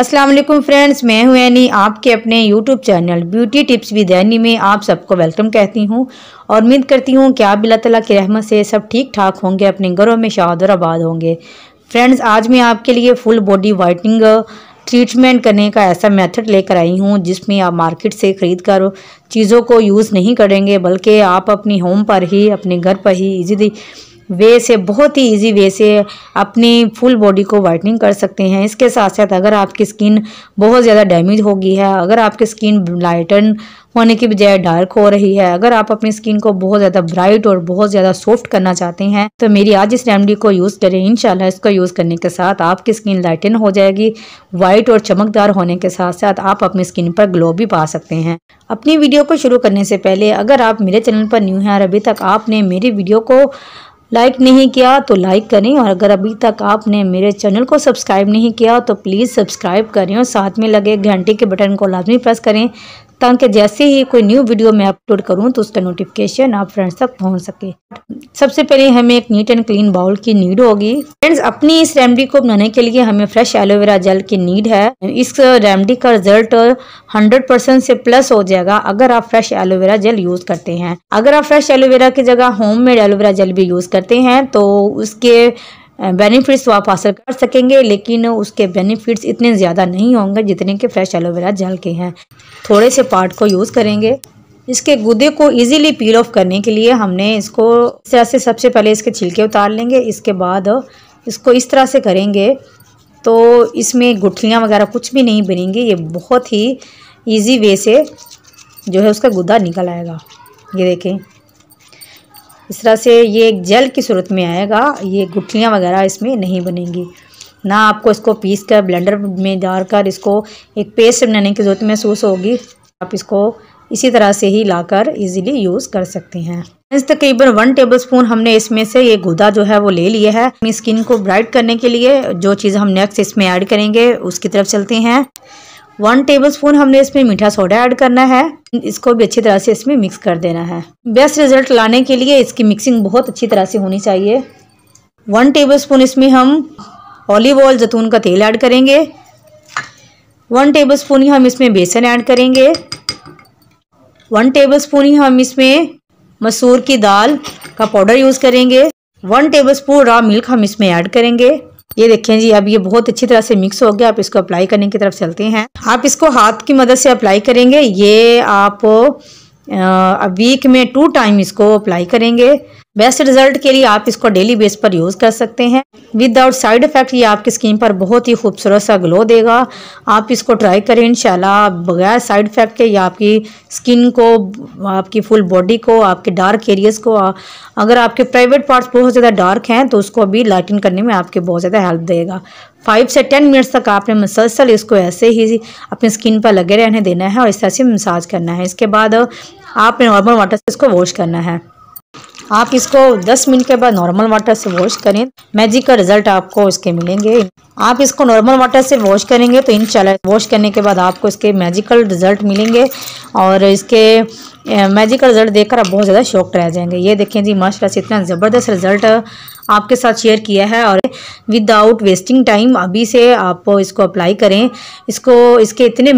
अस्सलाम वालेकुम फ्रेंड्स मैं हूं एनी आपके अपने YouTube channel beauty tips with Annie में आप सबको वेलकम कहती हूं और उम्मीद करती हूं कि आप अल्लाह तला की रहमत से सब ठीक ठाक होंगे अपने घरों में शाद और आबाद होंगे फ्रेंड्स आज मैं आपके लिए फुल बॉडी वाइटनिंग ट्रीटमेंट करने का ऐसा मेथड लेकर आई हूँ जिसमें आप मार्केट से ख़रीद कर चीज़ों को यूज़ नहीं करेंगे बल्कि आप अपनी होम पर ही अपने घर पर ही इजीली वे से बहुत ही इजी वे से अपनी फुल बॉडी को वाइटनिंग कर सकते हैं इसके साथ साथ अगर आपकी स्किन बहुत ज़्यादा डैमेज हो गई है अगर आपकी स्किन लाइटन होने की बजाय डार्क हो रही है अगर आप अपनी स्किन को बहुत ज़्यादा ब्राइट और बहुत ज़्यादा सॉफ्ट करना चाहते हैं तो मेरी आज इस रेमडी को यूज़ करें इनशाला इसको यूज़ करने के साथ आपकी स्किन लाइटन हो जाएगी वाइट और चमकदार होने के साथ साथ आप अपनी स्किन पर ग्लो भी पा सकते हैं अपनी वीडियो को शुरू करने से पहले अगर आप मेरे चैनल पर न्यू हैं और अभी तक आपने मेरी वीडियो को लाइक नहीं किया तो लाइक करें और अगर अभी तक आपने मेरे चैनल को सब्सक्राइब नहीं किया तो प्लीज़ सब्सक्राइब करें और साथ में लगे घंटे के बटन को लाजमी प्रेस करें ताकि जैसे ही कोई न्यू वीडियो मैं अपलोड करूँ तो उसका नोटिफिकेशन आप फ्रेंड्स तक पहुँच सके सबसे पहले हमें एक नीट एंड क्लीन बाउल की नीड होगी फ्रेंड्स अपनी इस रेमडी को बनाने के लिए हमें फ्रेश एलोवेरा जेल की नीड है इस रेमडी का रिजल्ट हंड्रेड परसेंट से प्लस हो जाएगा अगर आप फ्रेश एलोवेरा जेल यूज करते हैं अगर आप फ्रेश एलोवेरा की जगह होम मेड एलोवेरा जेल भी यूज करते हैं तो उसके बेनिफिट्स तो आप हासिल कर सकेंगे लेकिन उसके बेनिफिट्स इतने ज़्यादा नहीं होंगे जितने के फ्रेश एलोवेरा जल के हैं थोड़े से पार्ट को यूज़ करेंगे इसके गुदे को इजीली पील ऑफ करने के लिए हमने इसको इस तरह से सबसे पहले इसके छिलके उतार लेंगे इसके बाद इसको इस तरह से करेंगे तो इसमें गुठलियाँ वगैरह कुछ भी नहीं बनेंगी ये बहुत ही ईजी वे से जो है उसका गुदा निकल आएगा ये देखें इस तरह से ये एक जेल की सूरत में आएगा ये गुठलियाँ वगैरह इसमें नहीं बनेंगी ना आपको इसको पीस कर ब्लेंडर में डालकर इसको एक पेस्ट बनाने की ज़रूरत महसूस होगी आप इसको इसी तरह से ही लाकर इजीली यूज़ कर सकते हैं तकरीबन वन टेबल स्पून हमने इसमें से ये गुदा जो है वो ले लिया है अपनी स्किन को ब्राइट करने के लिए जो चीज़ हम नेक्स्ट इसमें ऐड करेंगे उसकी तरफ चलते हैं वन टेबलस्पून हमने इसमें मीठा सोडा ऐड करना है इसको भी अच्छी तरह से इसमें मिक्स कर देना है बेस्ट रिजल्ट लाने के लिए इसकी मिक्सिंग बहुत अच्छी तरह से होनी चाहिए वन टेबलस्पून इसमें हम ऑलिव ऑयल जैतून का तेल ऐड करेंगे वन टेबलस्पून ही हम इसमें बेसन ऐड करेंगे वन टेबलस्पून ही हम इसमें मसूर की दाल का पाउडर यूज़ करेंगे वन टेबलस्पून रॉ मिल्क हम इसमें ऐड करेंगे ये देखें जी अब ये बहुत अच्छी तरह से मिक्स हो गया आप इसको अप्लाई करने की तरफ चलते हैं आप इसको हाथ की मदद से अप्लाई करेंगे ये आप वीक में टू टाइम इसको अप्लाई करेंगे बेस्ट रिजल्ट के लिए आप इसको डेली बेस पर यूज़ कर सकते हैं विदाउट साइड इफ़ेक्ट ये आपकी स्किन पर बहुत ही खूबसूरत सा ग्लो देगा आप इसको ट्राई करें इंशाल्लाह बगैर साइड इफ़ेक्ट के ये आपकी स्किन को आपकी फुल बॉडी को आपके डार्क एरियाज़ को अगर आपके प्राइवेट पार्ट्स बहुत ज़्यादा डार्क हैं तो उसको भी लाइटन करने में आपके बहुत ज़्यादा हेल्प देगा फाइव से टेन मिनट्स तक आपने मसलसल इसको ऐसे ही अपनी स्किन पर लगे रहने देना है और इस तरह से मसाज करना है इसके बाद आपने नॉर्मल वाटर से इसको वॉश करना है आप इसको 10 मिनट के बाद नॉर्मल वाटर से वॉश करें मैजिक का रिजल्ट आपको इसके मिलेंगे आप इसको नॉर्मल वाटर से वॉश करेंगे तो इन वॉश करने के बाद आपको इसके मैजिकल रिजल्ट मिलेंगे और इसके मैजिकल रिजल्ट देखकर आप बहुत ज़्यादा शौक रह जाएंगे ये देखें जी माशाल्लाह से इतना ज़बरदस्त रिजल्ट आपके साथ शेयर किया है और विदाउट वेस्टिंग टाइम अभी से आप इसको अप्लाई करें इसको इसके इतने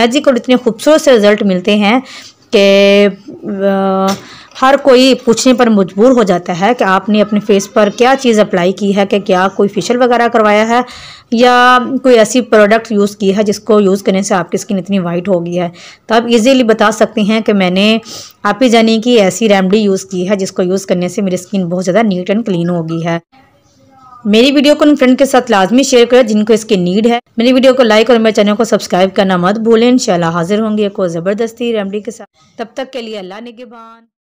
मैजिक और इतने खूबसूरत से रिज़ल्ट मिलते हैं कि हर कोई पूछने पर मजबूर हो जाता है कि आपने अपने फेस पर क्या चीज़ अप्लाई की है कि क्या कोई फेशियल वगैरह करवाया है या कोई ऐसी प्रोडक्ट यूज़ की है जिसको यूज़ करने से आपकी स्किन इतनी वाइट हो गई है तो आप इजीली बता सकते हैं कि मैंने आप ही जानी की ऐसी रेमडी यूज़ की है जिसको यूज़ करने से मेरी स्किन बहुत ज़्यादा नीट एंड क्लीन होगी है मेरी वीडियो को उन फ्रेंड के साथ लाजमी शेयर करें जिनको इसकी नीड है मेरी वीडियो को लाइक और मेरे चैनल को सब्सक्राइब करना मत भूलें इंशाल्लाह हाजिर होंगे और ज़बरदस्ती रेमडी के साथ तब तक के लिए अल्लाह निगेबान